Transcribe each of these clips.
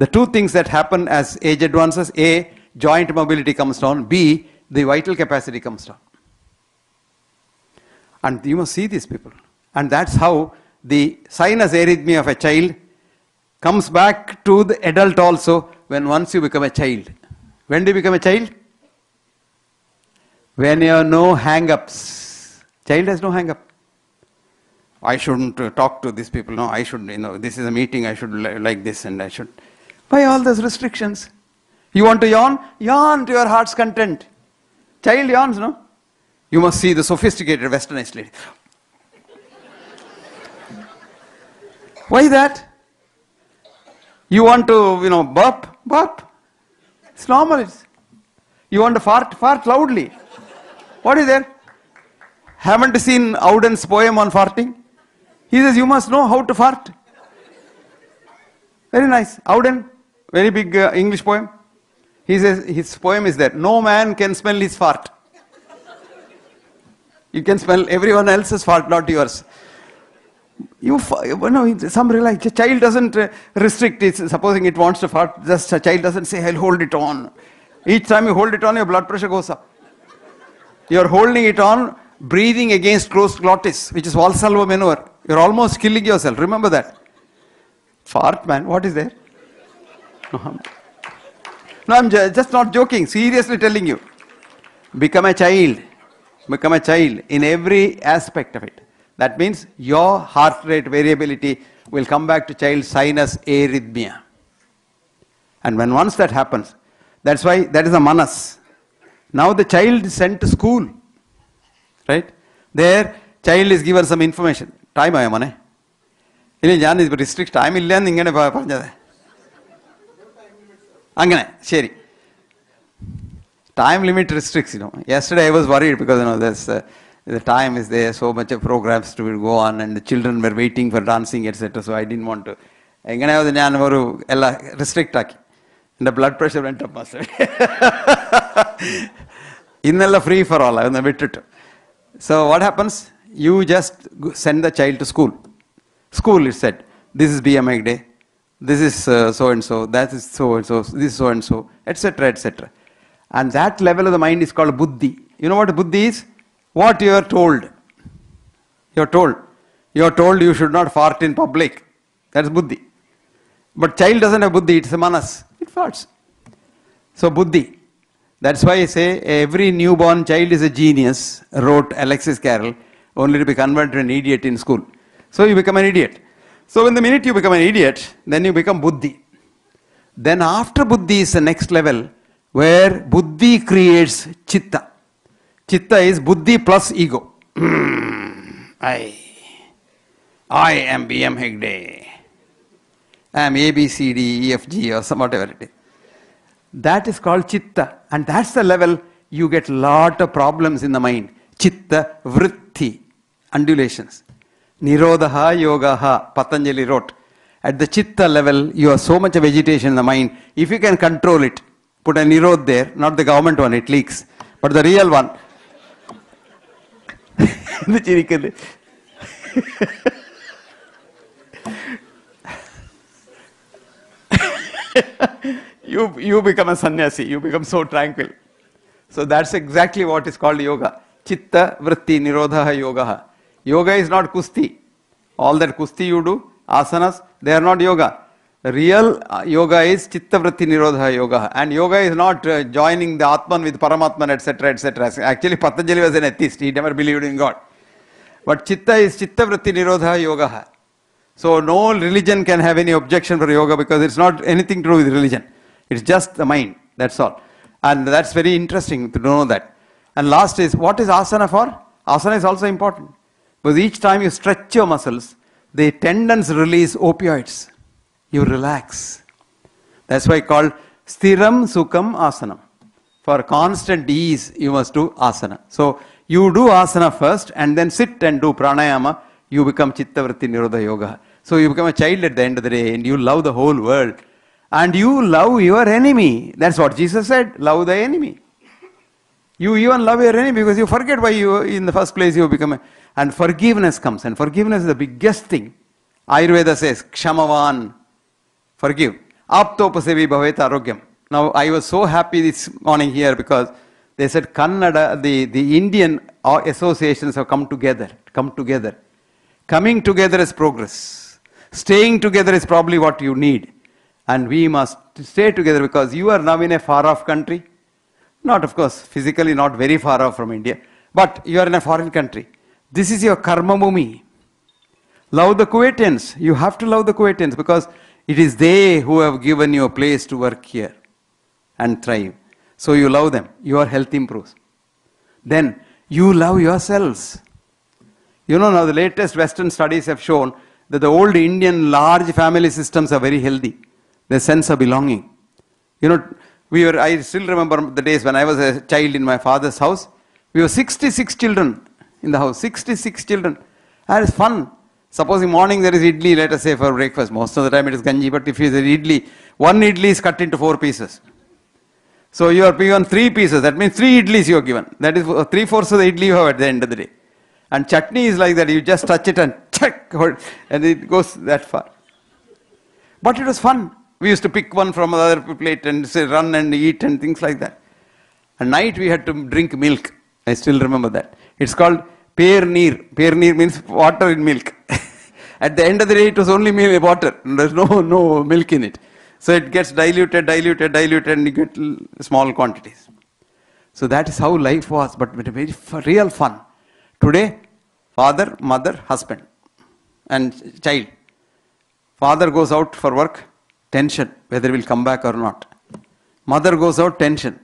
The two things that happen as age advances, A, joint mobility comes down, B, the vital capacity comes down. And you must see these people. And that's how the sinus arrhythmia of a child comes back to the adult also when once you become a child. When do you become a child? When you have no hang-ups. Child has no hang-up. I shouldn't talk to these people. No, I should, you know, this is a meeting, I should like this and I should. Why all those restrictions? You want to yawn? Yawn to your heart's content. Child yawns, no? You must see the sophisticated westernized lady. Why that? You want to, you know, burp? Burp. It's normal. You want to fart? Fart loudly. What is there? Haven't seen Auden's poem on farting? He says, you must know how to fart. Very nice. Auden, very big uh, English poem. He says, his poem is that no man can smell his fart. you can smell everyone else's fart, not yours. You, you know, some realize a child doesn't uh, restrict it. Supposing it wants to fart, just a child doesn't say, I'll hold it on. Each time you hold it on, your blood pressure goes up. You're holding it on, breathing against closed glottis, which is Valsalva maneuver. You're almost killing yourself. Remember that. Fart man, what is there? No, I'm just not joking, seriously telling you. Become a child. Become a child in every aspect of it. That means your heart rate variability will come back to child sinus arrhythmia. And when once that happens, that's why that is a manas. Now the child is sent to school, right? There, child is given some information. Time ആയോ മോനെ ഇല്ല ഞാൻ ഇത് restrict time ഇല്ല എന്ന് ഇങ്ങനെ പറഞ്ഞത് Angane, Sherry. Time limit restricts, you know. Yesterday I was worried because, you know, there's, uh, the time is there, so much of programs to go on, and the children were waiting for dancing, etc. So I didn't want to. Angane, I was Ella, restrict taki. And the blood pressure went up, master. In the free for all, I was So what happens? You just send the child to school. School is said, this is BMI day, this is uh, so and so, that is so and so, this so and so, etc., etc. And that level of the mind is called buddhi. You know what buddhi is? What you are told. You are told. You are told you should not fart in public. That's buddhi. But child doesn't have buddhi, it's a manas. It farts. So buddhi. That's why I say every newborn child is a genius, wrote Alexis Carroll, only to be converted to an idiot in school. So you become an idiot. So in the minute you become an idiot, then you become buddhi. Then after buddhi is the next level where buddhi creates chitta. Chitta is buddhi plus ego. I, I am B.M. Hegde. I am A, B, C, D, E, F, G or some whatever it is. That is called chitta and that's the level you get lot of problems in the mind. Chitta, vritti, undulations. Nirodha Yogaha, Patanjali wrote. At the chitta level, you have so much of agitation in the mind. If you can control it, put a Nirodh there, not the government one, it leaks, but the real one. you, you become a sannyasi, you become so tranquil. So that's exactly what is called yoga. Chitta Vritti Nirodha yoga. Yoga is not kusti. All that kusti you do, asanas, they are not yoga. Real uh, yoga is chitta vritti nirodha yoga. And yoga is not uh, joining the Atman with Paramatman, etc., etc. Actually, Patanjali was an atheist. He never believed in God. But chitta is chitta vritti nirodha yoga. So no religion can have any objection for yoga because it's not anything to do with religion. It's just the mind. That's all. And that's very interesting to know that. And last is, what is asana for? Asana is also important. Because each time you stretch your muscles, the tendons release opioids. You relax. That's why called Sthiram Sukham Asana. For constant ease, you must do asana. So you do asana first and then sit and do pranayama. You become Chittavritti Nirodha Yoga. So you become a child at the end of the day and you love the whole world. And you love your enemy. That's what Jesus said love the enemy. You even love your enemy because you forget why you, in the first place, you become a, and forgiveness comes. And forgiveness is the biggest thing. Ayurveda says, Kshamavan, forgive. Aptopasevi bhavet arogyam. Now, I was so happy this morning here because they said Kannada, the, the Indian associations have come together, come together. Coming together is progress. Staying together is probably what you need. And we must stay together because you are now in a far off country. Not, of course, physically not very far off from India. But you are in a foreign country. This is your karma mumi. Love the Kuwaitians. You have to love the Kuwaitians because it is they who have given you a place to work here and thrive. So you love them. Your health improves. Then you love yourselves. You know, now the latest Western studies have shown that the old Indian large family systems are very healthy. Their sense of belonging. You know, we were, I still remember the days when I was a child in my father's house. We were 66 children in the house, 66 children. And it's fun. Supposing morning there is idli, let us say for breakfast. Most of the time it is ganji, but if it is idli, one idli is cut into four pieces. So you are given three pieces. That means three idlis you are given. That is uh, three fourths of the idli you have at the end of the day. And chutney is like that. You just touch it and check, and it goes that far. But it was fun. We used to pick one from another plate and say run and eat and things like that. At night we had to drink milk. I still remember that. It's called Pernir. Pernir means water in milk. At the end of the day, it was only water. There's no, no milk in it. So it gets diluted, diluted, diluted, and you get small quantities. So that is how life was, but with very real fun. Today, father, mother, husband, and child. Father goes out for work, Tension, whether we will come back or not. Mother goes out, tension.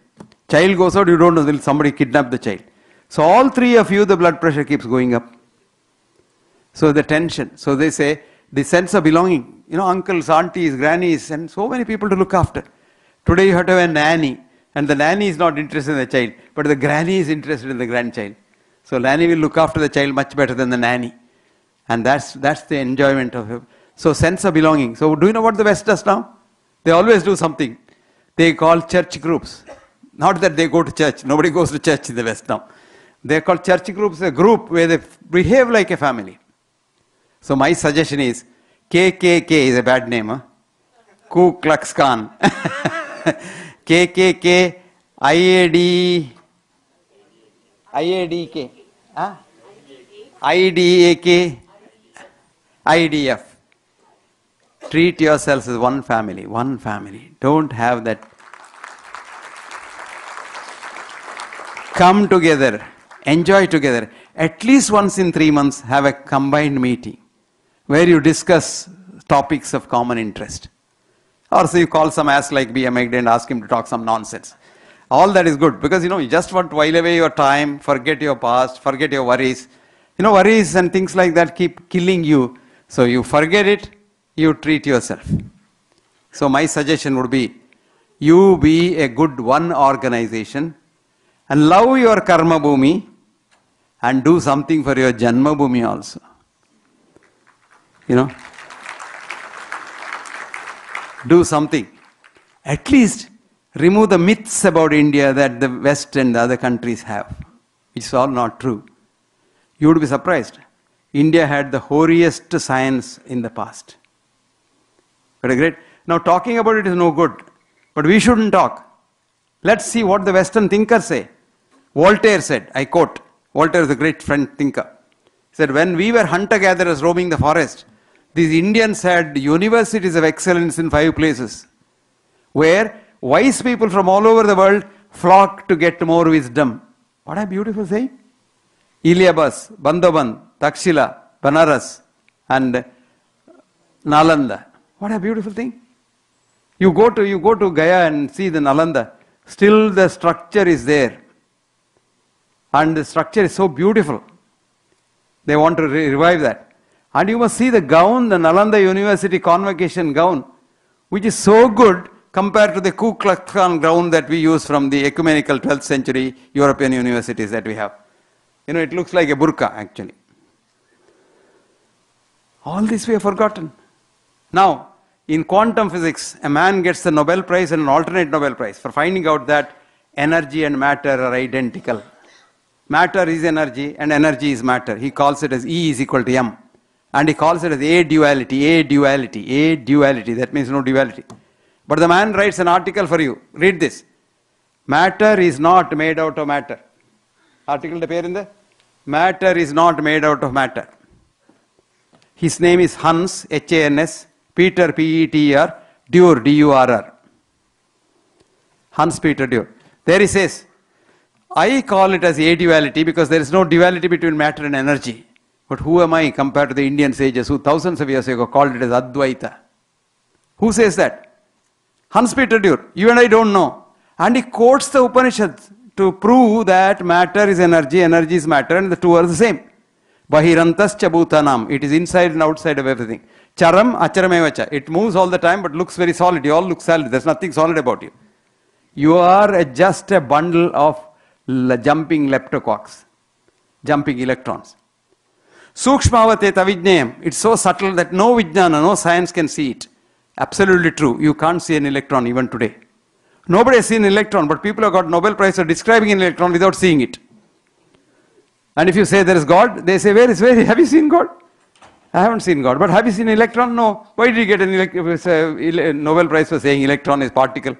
Child goes out, you don't know, will somebody kidnap the child? So all three of you, the blood pressure keeps going up. So the tension. So they say the sense of belonging. You know, uncles, aunties, grannies, and so many people to look after. Today you have to have a nanny, and the nanny is not interested in the child, but the granny is interested in the grandchild. So nanny will look after the child much better than the nanny, and that's that's the enjoyment of so sense of belonging. So do you know what the West does now? They always do something. They call church groups. Not that they go to church. Nobody goes to church in the West now. they call church groups, a group where they behave like a family. So my suggestion is KKK is a bad name. Huh? Ku Klux Klan. KKK, IAD, IADK, huh? IDAK, IDF. Treat yourselves as one family, one family. Don't have that. Come together, enjoy together. At least once in three months, have a combined meeting where you discuss topics of common interest. Or so you call some ass like B.M. Egde and ask him to talk some nonsense. All that is good because you know, you just want to while away your time, forget your past, forget your worries. You know, worries and things like that keep killing you. So you forget it you treat yourself. So my suggestion would be, you be a good one organization and love your karma bhumi and do something for your janma bhumi also. You know, do something. At least remove the myths about India that the West and the other countries have. It's all not true. You would be surprised. India had the hoariest science in the past. Very great. Now talking about it is no good, but we shouldn't talk. Let's see what the Western thinkers say. Voltaire said, I quote, Voltaire is a great French thinker. He said, when we were hunter-gatherers roaming the forest, these Indians had universities of excellence in five places, where wise people from all over the world flocked to get more wisdom. What a beautiful saying. Iliabas, Bandoban, Takshila, Banaras, and Nalanda. What a beautiful thing. You go to, you go to Gaya and see the Nalanda. Still the structure is there. And the structure is so beautiful. They want to re- revive that. And you must see the gown, the Nalanda University convocation gown, which is so good compared to the Ku Klux Klan gown that we use from the ecumenical 12th century European universities that we have. You know, it looks like a burqa actually. All this we have forgotten. Now, in quantum physics, a man gets the Nobel Prize and an alternate Nobel Prize for finding out that energy and matter are identical. Matter is energy and energy is matter. He calls it as E is equal to M. And he calls it as A duality, A duality, A duality. That means no duality. But the man writes an article for you. Read this. Matter is not made out of matter. Article in the Matter is not made out of matter. His name is Hans, H-A-N-S. Peter, P-E-T-R, Durr, D-U-R-R. Hans Peter Durr. There he says, I call it as a-duality because there is no duality between matter and energy. But who am I compared to the Indian sages who thousands of years ago called it as Advaita? Who says that? Hans Peter Durr. You and I don't know. And he quotes the Upanishads to prove that matter is energy, energy is matter, and the two are the same. Bahirantascha bhutanam. It is inside and outside of everything. Charam acharam It moves all the time but looks very solid. You all look solid. There's nothing solid about you. You are just a bundle of jumping leptococks, jumping electrons. Sukshmavate tavijnayam. It's so subtle that no vijnana, no science can see it. Absolutely true. You can't see an electron even today. Nobody has seen an electron, but people have got Nobel Prize for describing an electron without seeing it. And if you say there is God, they say, Where is where? Have you seen God? I haven't seen God, but have you seen electron? No. Why did you get an uh, Nobel Prize for saying electron is particle,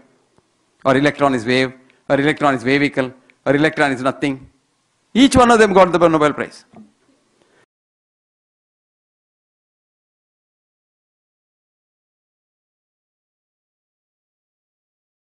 or electron is wave, or electron is wavicle, or electron is nothing? Each one of them got the Nobel Prize.